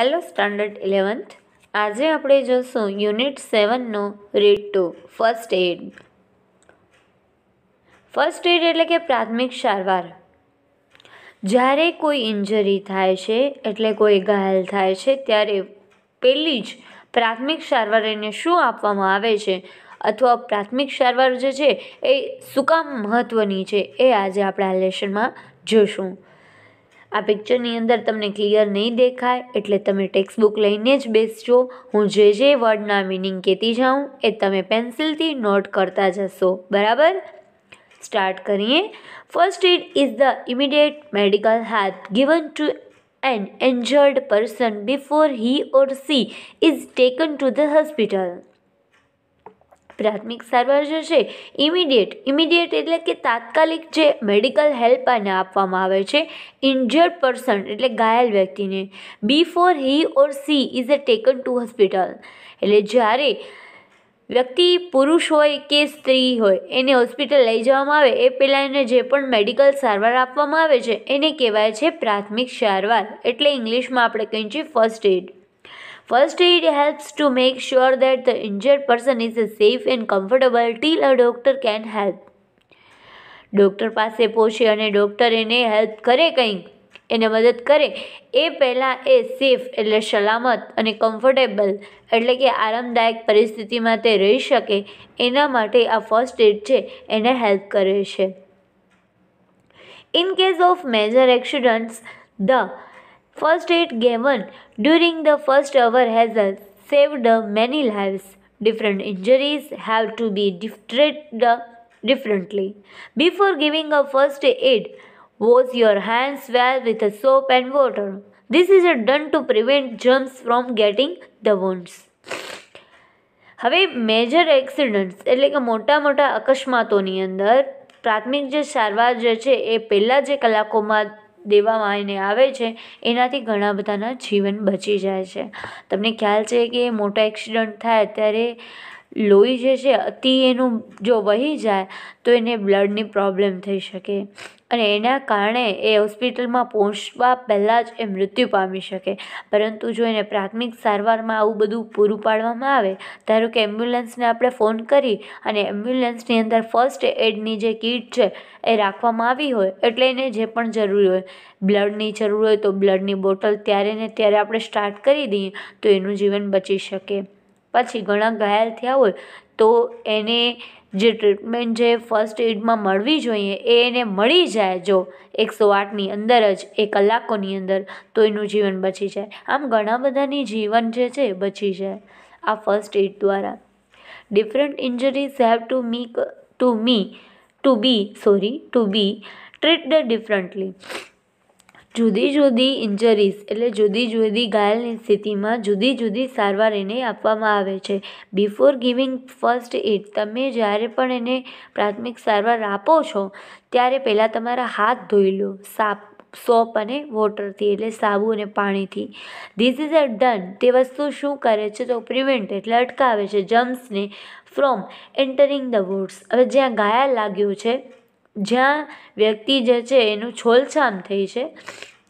Hello standard eleventh આજે આપણે જોશું યુનિટ સેવનનો read to first aid first aid એટલે કે પ્રાથમિક સારવાર જ્યારે કોઈ ઇન્જરી થાય છે એટલે કોઈ ઘાયલ થાય છે ત્યારે પહેલી જ પ્રાથમિક સારવાર એને શું આપવામાં આવે છે અથવા પ્રાથમિક સારવાર જે છે એ શું કામ મહત્ત્વની છે એ આજે આપણે આ લેશનમાં જોશું આ પિક્ચરની અંદર તમને ક્લિયર નહીં દેખાય એટલે તમે ટેક્સ્ટબુક લઈને જ બેસજો હું જે જે વર્ડના મિનિંગ કહેતી જાઉં એ તમે પેન્સિલથી નોટ કરતા જશો બરાબર સ્ટાર્ટ કરીએ first aid is the immediate medical help given to an injured person before he or she is taken to the hospital પ્રાથમિક સારવાર જે છે ઇમિડિયેટ ઇમિડિયેટ એટલે કે તાત્કાલિક જે મેડિકલ હેલ્પ આને આપવામાં આવે છે ઇન્જર્ડ પર્સન એટલે ઘાયલ વ્યક્તિને before he or she is a taken to hospital એટલે જ્યારે વ્યક્તિ પુરુષ હોય કે સ્ત્રી હોય એને હોસ્પિટલ લઈ જવામાં આવે એ પહેલાં એને જે પણ મેડિકલ સારવાર આપવામાં આવે છે એને કહેવાય છે પ્રાથમિક સારવાર એટલે ઇંગ્લિશમાં આપણે કહીએ છીએ first aid First aid helps to make sure that the injured person is safe and comfortable till a doctor can help. Doctor પાસે પહોંચે અને ડૉક્ટર એને હેલ્પ કરે કંઈક એને મદદ કરે એ પહેલાં એ સેફ એટલે સલામત અને કમ્ફર્ટેબલ એટલે કે આરામદાયક પરિસ્થિતિમાં તે રહી શકે એના માટે આ ફર્સ્ટ એડ છે એને હેલ્પ કરે છે in case of major accidents the first aid given during the first hour has uh, saved uh, many lives. Different injuries have to be treated uh, differently. Before giving a first aid, wash your hands well with soap and water. This is done to prevent germs from getting the wounds. હવે major accidents એટલે કે મોટા મોટા અકસ્માતોની અંદર પ્રાથમિક જે સારવાર જે છે એ પહેલાં જે કલાકોમાં દેવામાં એને આવે છે એનાથી ઘણા બધાના જીવન બચી જાય છે તમને ખ્યાલ છે કે મોટા એક્સિડન્ટ થાય ત્યારે લોહી જે છે અતિ એનું જો વહી જાય તો એને બ્લડની પ્રોબ્લેમ થઈ શકે અને એના કારણે એ હોસ્પિટલમાં પહોંચવા પહેલાં જ એ મૃત્યુ પામી શકે પરંતુ જો એને પ્રાથમિક સારવારમાં આવું બધું પૂરું પાડવામાં આવે ધારો કે એમ્બ્યુલન્સને આપણે ફોન કરી અને એમ્બ્યુલન્સની અંદર ફર્સ્ટ એડની જે કીટ છે એ રાખવામાં આવી હોય એટલે એને જે પણ જરૂરી હોય બ્લડની જરૂર હોય તો બ્લડની બોટલ ત્યારે ને ત્યારે આપણે સ્ટાર્ટ કરી દઈએ તો એનું જીવન બચી શકે પછી ઘણા ઘાયલ થયા હોય તો એને જે ટ્રીટમેન્ટ જે ફર્સ્ટ એડમાં મળવી જોઈએ એ એને મળી જાય જો એકસો આઠની અંદર જ એ કલાકોની અંદર તો એનું જીવન બચી જાય આમ ઘણા બધાની જીવન જે છે બચી જાય આ ફર્સ્ટ એડ દ્વારા different injuries have to me to me to be sorry to be treated differently જુદી જુદી ઇન્જરીસ એટલે જુદી જુદી ઘાયલની સ્થિતિમાં જુદી જુદી સારવાર એને આપવામાં આવે છે બિફોર ગિવિંગ ફર્સ્ટ એડ તમે જ્યારે પણ એને પ્રાથમિક સારવાર આપો છો ત્યારે પહેલાં તમારા હાથ ધોઈ લો સાપ સોપ અને વોટરથી એટલે સાબુ અને પાણીથી ધીસ ઇઝ અ ડન તે વસ્તુ શું કરે છે તો પ્રિવેન્ટ એટલે અટકાવે છે જમ્સને ફ્રોમ એન્ટરિંગ ધ વોટ્સ હવે જ્યાં ઘાયલ લાગ્યો છે જ્યાં વ્યક્તિ જે છે એનું છોલછામ થઈ છે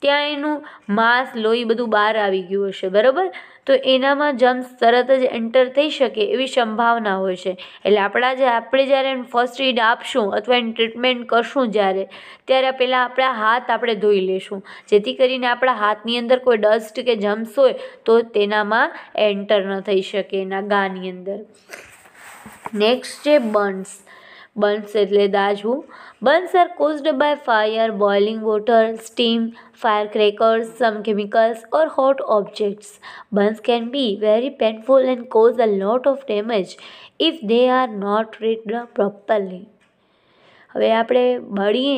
ત્યાં એનું માંસ લોહી બધું બહાર આવી ગયું હશે બરાબર તો એનામાં જમ્સ તરત જ એન્ટર થઈ શકે એવી સંભાવના હોય છે એટલે આપણા જે આપણે જ્યારે એમ ફર્સ્ટ એડ આપશું અથવા એને ટ્રીટમેન્ટ કરશું જ્યારે ત્યારે પહેલાં આપણા હાથ આપણે ધોઈ લેશું જેથી કરીને આપણા હાથની અંદર કોઈ ડસ્ટ કે જમ્સ હોય તો તેનામાં એન્ટર ન થઈ શકે એના ગાની અંદર નેક્સ્ટ છે બન્સ Burns એટલે દાજવું by fire, boiling water, steam, firecrackers, some chemicals, or hot objects. Burns can be very painful and cause a lot of damage if they are not treated properly. હવે આપણે બળીએ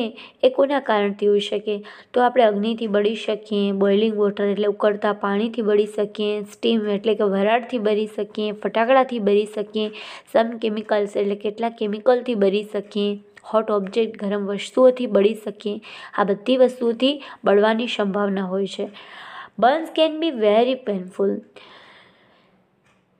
એ કોના કારણથી હોઈ શકે તો આપણે અગ્નિથી બળી શકીએ બોઇલિંગ વોટર એટલે ઉકળતા પાણીથી બળી શકીએ સ્ટીમ એટલે કે વરાળથી બળી શકીએ ફટાકડાથી બળી શકીએ સમ કેમિકલ્સ એટલે કેટલા કેમિકલથી બળી શકીએ હોટ ઓબ્જેક્ટ ગરમ વસ્તુઓથી બળી શકીએ આ બધી વસ્તુઓથી બળવાની સંભાવના હોય છે burns can be very painful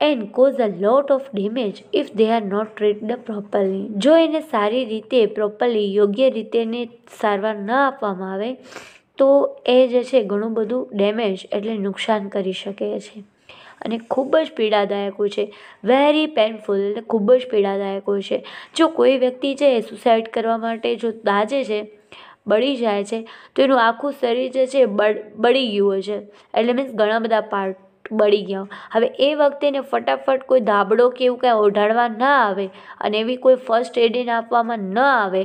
and cause a lot of damage if they are not treated properly જો એને સારી રીતે પ્રોપરલી યોગ્ય રીતે એને સારવાર ન આપવામાં આવે તો એ જે છે ઘણું બધું ડેમેજ એટલે નુકસાન કરી શકે છે અને ખૂબ જ પીડાદાયક હોય છે વેરી પેનફુલ એટલે ખૂબ જ પીડાદાયક હોય છે જો કોઈ વ્યક્તિ છે એ સુસાઇડ કરવા માટે જો દાજે છે બળી જાય છે તો એનું આખું શરીર જે છે બળ બળી ગયું હોય છે એટલે મીન્સ ઘણા બધા પાર્ટ બળી ગયા હવે એ વખતે એને ફટાફટ કોઈ ધાબળો કે એવું કાંઈ ઓઢાડવા ન આવે અને એવી કોઈ ફર્સ્ટ એડિન આપવામાં ન આવે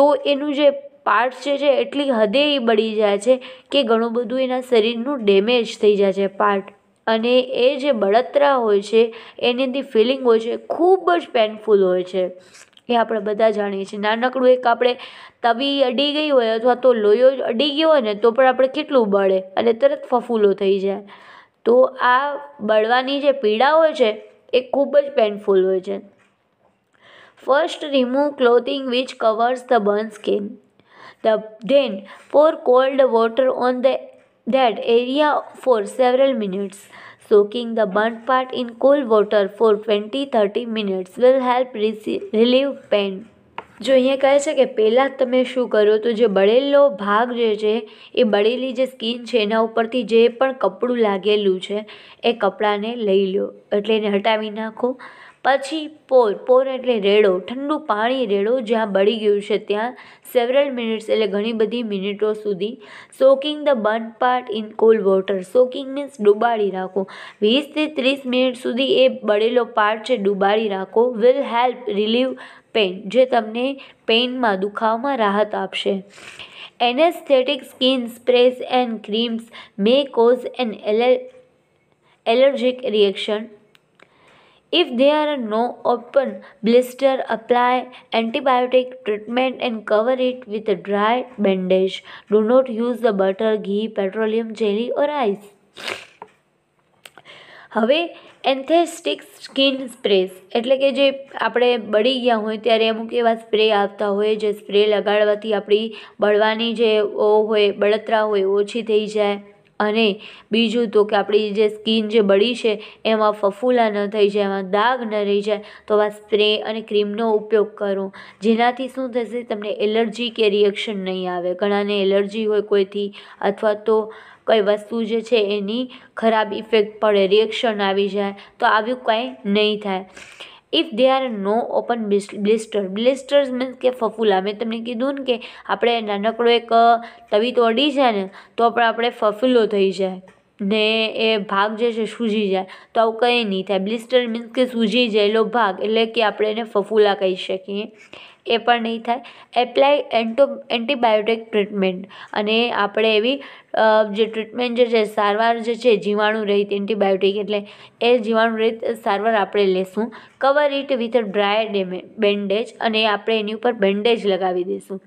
તો એનું જે પાર્ટ્સ જે છે એટલી હદે એ બળી જાય છે કે ઘણું બધું એના શરીરનું ડેમેજ થઈ જાય છે પાર્ટ અને એ જે બળતરા હોય છે એની ફિલિંગ હોય છે ખૂબ જ પેનફુલ હોય છે એ આપણે બધા જાણીએ છીએ નાનકડું એક આપણે તવી અડી ગઈ હોય અથવા તો લોયો અડી ગયો હોય ને તો પણ આપણે કેટલું બળે અને તરત ફફૂલો થઈ જાય તો આ બળવાની જે પીડા હોય છે એ ખૂબ જ પેનફુલ હોય છે first remove clothing which covers the burn skin the then pour cold water on the that area for several minutes. Soaking the burnt part in cold water for 20-30 minutes will help relieve pain. જો અહીંયા કહે છે કે પહેલાં તમે શું કરો તો જે બળેલો ભાગ જે છે એ બળેલી જે સ્કીન છે એના ઉપરથી જે પણ કપડું લાગેલું છે એ કપડાને લઈ લો એટલે એને હટાવી નાખો પછી પોર પોર એટલે રેડો ઠંડુ પાણી રેડો જ્યાં બળી ગયું છે ત્યાં સેવરલ મિનિટ્સ એટલે ઘણી બધી મિનિટો સુધી soaking the burn part in cold water soaking means ડુબાડી રાખો વીસથી ત્રીસ મિનિટ સુધી એ બળેલો પાર્ટ છે ડુબાડી રાખો વિલ હેલ્પ રિલીવ પેઇન જે તમને પેઇનમાં દુખાવામાં રાહત આપશે anaesthetic skin sprays and creams may cause an allergic reaction If there are no open blister, apply antibiotic treatment and cover it with a dry bandage. Do not use the butter, ghee, petroleum jelly or ice. હવે એન્થેસ્ટિક skin સ્પ્રેસ એટલે કે જે આપણે બળી ગયા હોય ત્યારે અમુક એવા સ્પ્રે આવતા હોય જે સ્પ્રે લગાડવાથી આપણી બળવાની જે ઓ હોય બળતરા હોય ઓછી થઈ જાય અને બીજું તો કે આપણી જે સ્કિન જે બળી છે એમાં ફફુલા ન થઈ જાય એમાં દાગ ન રહી જાય તો આ સ્પ્રે અને ક્રીમનો ઉપયોગ કરો જેનાથી શું થશે તમને એલર્જી કે રિએક્શન નહીં આવે ઘણાને એલર્જી હોય કોઈથી અથવા તો કોઈ વસ્તુ જે છે એની ખરાબ ઇફેક્ટ પડે રિએક્શન આવી જાય તો આવ્યું કંઈ નહીં થાય if they are no open blister blisters means કે ફફૂલા મેં તમને કીધું ને કે આપણે નાનકડો એક તવી તોડી જાય ને તો પણ આપણે ફફૂલો થઈ જાય ને એ ભાગ જે છે સૂજી જાય તો આવું કંઈ નહીં થાય બ્લિસ્ટર મીન્સ કે સૂજી જાયેલો ભાગ એટલે કે આપણે એને ફફૂલા કહી શકીએ એ પણ નહીં થાય એપ્લાય એન્ટો એન્ટીબાયોટિક ટ્રીટમેન્ટ અને આપણે એવી જે ટ્રીટમેન્ટ જે છે સારવાર જે છે જીવાણુ રહીત એન્ટીબાયોટિક એટલે એ જીવાણુ રહીત સારવાર આપણે લેશું cover it with dry bandage અને આપણે એની ઉપર બેન્ડેજ લગાવી દઈશું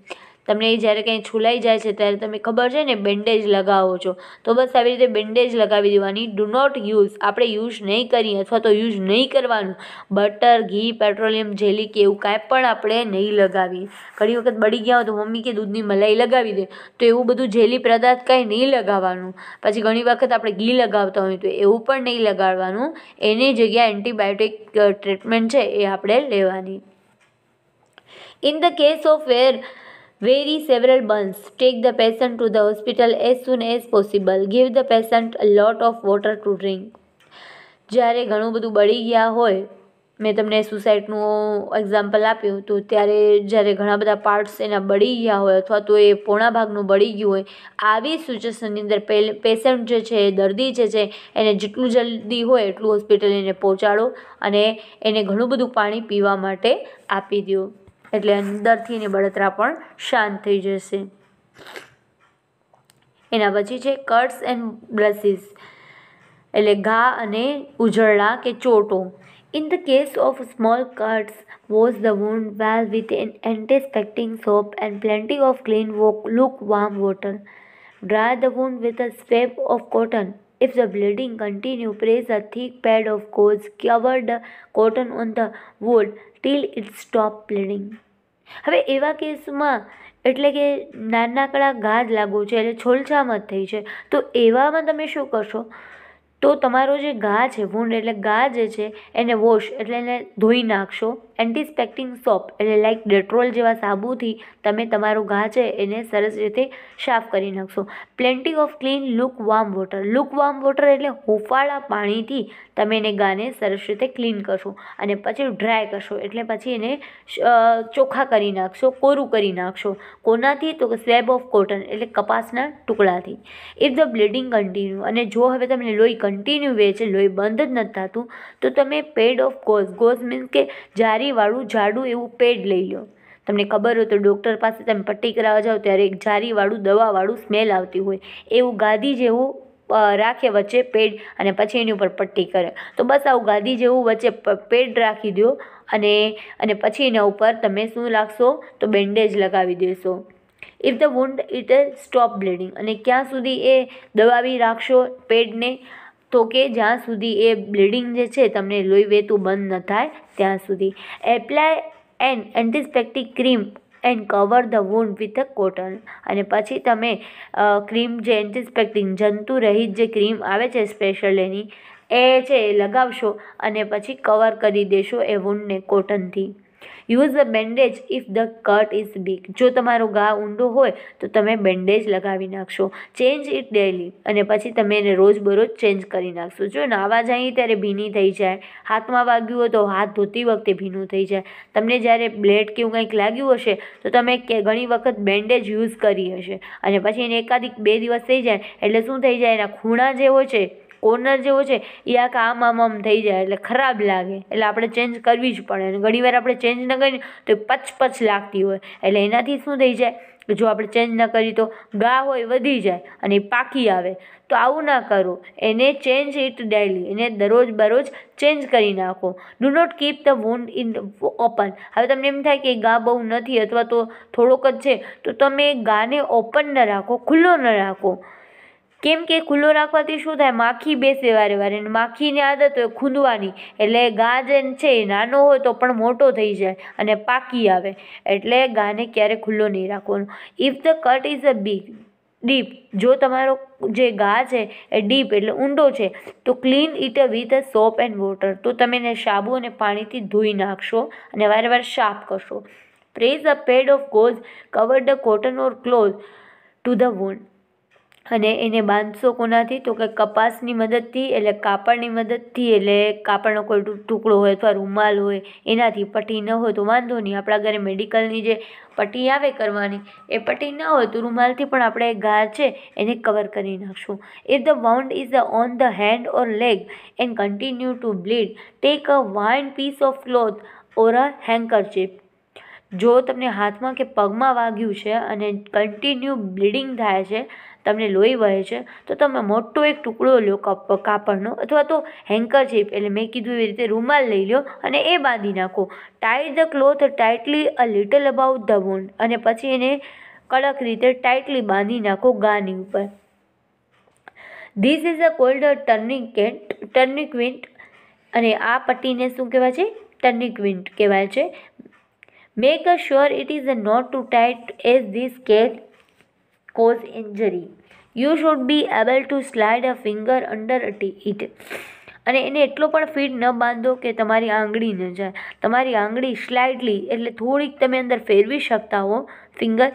તમને એ જ્યારે કંઈ છૂલાઈ જાય છે ત્યારે તમે ખબર છે ને બેન્ડેજ લગાવો છો તો બસ આવી રીતે બેન્ડેજ લગાવી દેવાની ડુ નોટ યુઝ આપણે યુઝ નહીં કરીએ અથવા તો યુઝ નહીં કરવાનું બટર ઘી પેટ્રોલિયમ જેલી કે એવું કાંઈ પણ આપણે નહીં લગાવીએ ઘણી વખત બળી ગયા હોય તો મમ્મી કે દૂધની મલાઈ લગાવી દે તો એવું બધું જેલી પદાર્થ કાંઈ નહીં લગાવવાનું પછી ઘણી વખત આપણે ઘી લગાવતા હોય તો એવું પણ નહીં લગાડવાનું એની જગ્યાએ એન્ટીબાયોટિક ટ્રીટમેન્ટ uh, છે એ આપણે લેવાની in the case of where very several months. Take the patient to the hospital as soon as possible Give the patient a lot of water to drink. જ્યારે ઘણું બધું બળી ગયા હોય મેં તમને સુસાઇડનું એક્ઝામ્પલ આપ્યું તો ત્યારે જ્યારે ઘણા બધા પાર્ટ્સ એના બળી ગયા હોય અથવા તો એ પોણા ભાગનું બળી ગયું હોય આવી સિચ્યુએશનની અંદર પેશન્ટ જે છે દર્દી જે છે એને જેટલું જલ્દી હોય એટલું હોસ્પિટલ એને પહોંચાડો અને એને ઘણું બધું પાણી પીવા માટે આપી દો એટલે અંદરથી એની બળતરા પણ શાંત થઈ જશે એના પછી છે કટ્સ એન્ડ બ્લસીસ એટલે ઘા અને ઉજળા કે ચોટો In the case of small cuts, wash the wound well with an antiseptic soap and plenty of clean, lukewarm water. Dry the wound with a strip of cotton. If the bleeding continues, place a thick pad of gauze, cover the cotton on the wound, till it stop bleeding હવે એવા કેસમાં એટલે કે નાનકડા ગાદ લાગુ છે એટલે છોલછામાં થઈ છે તો એવામાં તમે શું કરશો તો તમારો જે ઘા છે વૂંડ એટલે ઘા જે છે એને વોશ એટલે એને ધોઈ નાખશો એન્ટીસ્પેક્ટિંગ સોપ એટલે લાઈક ડેટ્રોલ જેવા સાબુથી તમે તમારો ઘા છે એને સરસ રીતે સાફ કરી નાખશો plenty of clean lukewarm water lukewarm water એટલે હુંફાળા પાણીથી તમે એને ગાને સરસ રીતે ક્લીન કરશો અને પછી ડ્રાય કરશો એટલે પછી એને ચોખ્ખા કરી નાખશો કોરું કરી નાખશો કોનાથી તો કે સ્વેબ ઓફ કોટન એટલે કપાસના ટુકડાથી ઇફ ધ બ્લીડિંગ કન્ટિન્યુ અને જો હવે તમને લોહી કન્ટિન્યુ વે છે લોહી બંધ જ નથી થતું તો તમે pad of gauze gauze means કે જારી જારીવાળું જાડું એવું પેડ લઈ લો તમને ખબર હોય તો ડૉક્ટર પાસે તમે પટ્ટી કરાવવા જાઓ ત્યારે એક જારીવાળું દવાવાળું સ્મેલ આવતી હોય એવું ગાદી જેવું રાખે વચ્ચે પેડ અને પછી એની ઉપર પટ્ટી કરે તો બસ આવું ગાદી જેવું વચ્ચે પેડ રાખી દો અને અને પછી એના ઉપર તમે શું લાગશો તો બેન્ડેજ લગાવી દેશો if the wound it stop bleeding અને ક્યાં સુધી એ દબાવી રાખશો પેડને તો કે જ્યાં સુધી એ બ્લીડિંગ જે છે તમને લોહી વહેતું બંધ ન થાય ત્યાં સુધી apply an antiseptic cream and cover the wound with a cotton અને પછી તમે ક્રીમ જે એન્ટિસ્પેક્ટિંગ જંતુ રહિત જે ક્રીમ આવે છે સ્પેશિયલ એની એ છે એ લગાવશો અને પછી કવર કરી દેશો એ વુન્ડને કોટનથી use a bandage if the cut is big જો તમારો ગા ઊંડો હોય તો તમે બેન્ડેજ લગાવી નાખશો ચેન્જ ઇટ ડેલી અને પછી તમે એને રોજબરોજ ચેન્જ કરી નાખશો જો નાવા જઈએ ત્યારે ભીની થઈ જાય હાથમાં વાગ્યું હોય તો હાથ ધોતી વખતે ભીનું થઈ જાય તમને જ્યારે બ્લેડ કે એવું કંઈક લાગ્યું હશે તો તમે કે ઘણી વખત બેન્ડેજ યુઝ કરી હશે અને પછી એને એકાદિક બે દિવસ થઈ જાય એટલે શું થઈ જાય એના ખૂણા જેવો છે કોર્નર જેવો છે એ આખા આમ આમ આમ થઈ જાય એટલે ખરાબ લાગે એટલે આપણે ચેન્જ કરવી જ પડે અને ઘણીવાર આપણે ચેન્જ ન કરીએ તો પચ પચ લાગતી હોય એટલે એનાથી શું થઈ જાય જો આપણે ચેન્જ ન કરીએ તો ગા હોય વધી જાય અને એ પાકી આવે તો આવું ના કરો એને ચેન્જ ઇટ ડેલી એને દરરોજ બરોજ ચેન્જ કરી નાખો do not keep the wound in open હવે તમને એમ થાય કે ગા બહુ નથી અથવા તો થોડોક જ છે તો તમે ગાને ઓપન ન રાખો ખુલ્લો ન રાખો કેમ કે ખુલ્લો રાખવાથી શું થાય માખી બેસે વારે વારે અને માખીની આદત હોય ખૂંદવાની એટલે ગા જે છે એ નાનો હોય તો પણ મોટો થઈ જાય અને પાકી આવે એટલે ગાને ક્યારે ખુલ્લો નહીં રાખવાનો if the cut is a big deep જો તમારો જે ગા છે એ ડીપ એટલે ઊંડો છે તો clean it with a soap and water તો તમે એને સાબુ અને પાણીથી ધોઈ નાખશો અને વારે વારે સાફ કરશો press a pad of gauze cover the cotton or close to the wound અને એને બાંધશો કોનાથી તો કે કપાસની મદદથી એટલે કાપડની મદદથી એટલે કાપડનો કોઈ ટુકડો હોય અથવા રૂમાલ હોય એનાથી પટ્ટી ન હોય તો વાંધો નહીં આપણા ઘરે મેડિકલની જે પટ્ટી આવે કરવાની એ પટ્ટી ન હોય તો રૂમાલથી પણ આપણે ઘા છે એને કવર કરી નાખશું if the wound is on the hand or leg and continue to bleed take a wide piece of cloth or a handkerchief જો તમને હાથમાં કે પગમાં વાગ્યું છે અને કન્ટિન્યુ બ્લીડિંગ થાય છે તમને લોહી વહે છે તો તમે મોટો એક ટુકડો લો કપ કાપડનો અથવા તો હેન્કરચીપ એટલે મેં કીધું એવી રીતે રૂમાલ લઈ લો અને એ બાંધી નાખો tight the cloth tightly a little about the wound અને પછી એને કડક રીતે ટાઈટલી બાંધી નાખો ગાની ઉપર this is a called tourniquet tourniquet અને આ પટ્ટીને શું કહેવાય છે ટર્નિક્વિન્ટ કહેવાય છે make a sure it is not too tight as this can cause injury. You should be able to slide a finger under it. અને એને એટલો પણ ફીટ ન બાંધો કે તમારી આંગળી ન જાય તમારી આંગળી સ્લાઇડલી એટલે થોડીક તમે અંદર ફેરવી શકતા હો ફિંગર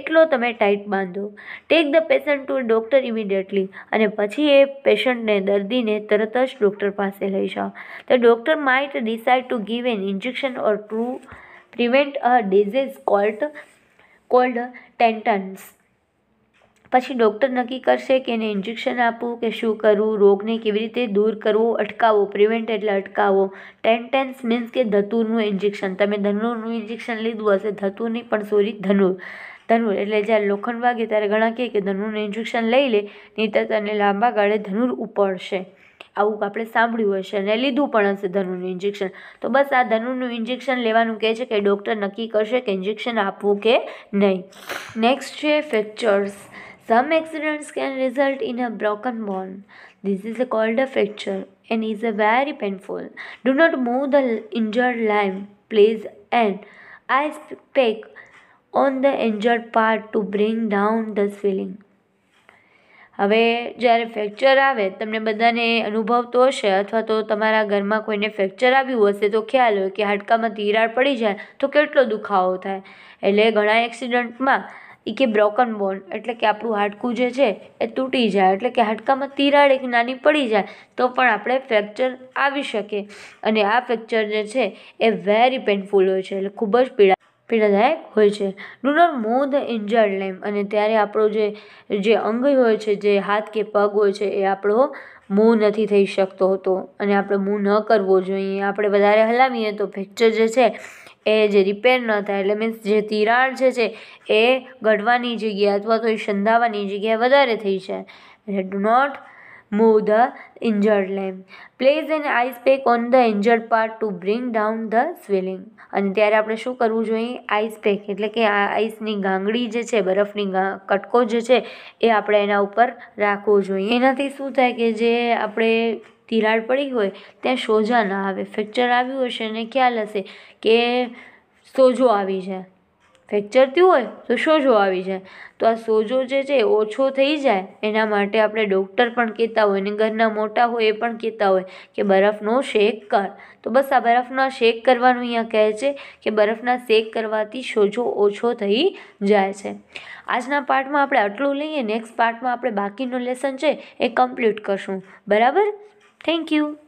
એટલો તમે ટાઈટ બાંધો take the patient to doctor immediately અને પછી એ પેશન્ટને દર્દીને તરત જ ડૉક્ટર પાસે લઈ જાઓ the doctor might decide to give an injection or to prevent a disease called called tetanus પછી ડૉક્ટર નક્કી કરશે કે એને ઇન્જેક્શન આપવું કે શું કરવું રોગને કેવી રીતે દૂર કરવો અટકાવવો પ્રિવેન્ટ એટલે અટકાવવો ટેન્સ મીન્સ કે ધતુરનું ઇન્જેક્શન તમે ધનુરનું ઇન્જેક્શન લીધું હશે ધતુરની પણ સોરી ધનુર ધનુર એટલે જ્યારે લોખંડ વાગે ત્યારે ઘણા કહે કે ધનુરનું ઇન્જેક્શન લઈ લે નહીં તને લાંબા ગાળે ધનુર ઉપડશે આવું આપણે સાંભળ્યું હશે અને લીધું પણ હશે ધનુરનું ઇન્જેક્શન તો બસ આ ધનુરનું ઇન્જેક્શન લેવાનું કહે છે કે ડૉક્ટર નક્કી કરશે કે ઇન્જેક્શન આપવું કે નહીં નેક્સ્ટ છે ફેક્ચર્સ Some accidents can result in a broken bone. This is called a fracture and is very painful. Do not move the injured limb, please, and ice pack on the injured part to bring down the swelling. હવે જ્યારે fracture આવે તમને બધાને અનુભવ તો હશે અથવા તો તમારા ઘરમાં કોઈને ફ્રેક્ચર આવ્યું હશે તો ખ્યાલ હોય કે હાડકામાં તિરાડ પડી જાય તો કેટલો દુખાવો થાય એટલે ઘણા એક્સિડન્ટમાં એ કે બ્રોકન બોન એટલે કે આપણું હાડકું જે છે એ તૂટી જાય એટલે કે હાડકામાં તિરાડ એક નાની પડી જાય તો પણ આપણે ફ્રેક્ચર આવી શકે અને આ ફ્રેક્ચર જે છે એ વેરી પેનફુલ હોય છે એટલે ખૂબ જ પીડા પીડાદાયક હોય છે do not move the injured limb અને ત્યારે આપણો જે જે અંગ હોય છે જે હાથ કે પગ હોય છે એ આપણો મૂવ નથી થઈ શકતો હતો અને આપણે મૂવ ન કરવો જોઈએ આપણે વધારે હલાવીએ તો ફ્રેક્ચર જે છે એ જે રિપેર ન થાય એટલે મીન્સ જે તિરાડ છે એ ઘડવાની જગ્યાએ અથવા તો એ સંધાવાની જગ્યાએ વધારે થઈ જાય એટલે do not move the injured limb place an ice pack on the injured part to bring down the swelling અને ત્યારે આપણે શું કરવું જોઈએ આઈસ પેક એટલે કે આ આઈસની ગાંગડી જે છે બરફની કટકો જે છે એ આપણે એના ઉપર રાખવો જોઈએ એનાથી શું થાય કે જે આપણે તિરાડ પડી હોય ત્યાં સોજા ના આવે ફ્રેક્ચર આવ્યું હશે એને ખ્યાલ હશે કે સોજો આવી જાય ફ્રેક્ચર થયું હોય તો સોજો આવી જાય તો આ સોજો જે છે ઓછો થઈ જાય એના માટે આપણે ડૉક્ટર પણ કહેતા હોય ને ઘરના મોટા હોય એ પણ કહેતા હોય કે બરફનો શેક કર તો બસ આ બરફના શેક કરવાનું અહીંયા કહે છે કે બરફના શેક કરવાથી સોજો ઓછો થઈ જાય છે આજના પાર્ટમાં આપણે આટલું લઈએ નેક્સ્ટ પાર્ટમાં આપણે બાકીનું લેસન છે એ કમ્પ્લીટ કરશું બરાબર Thank you.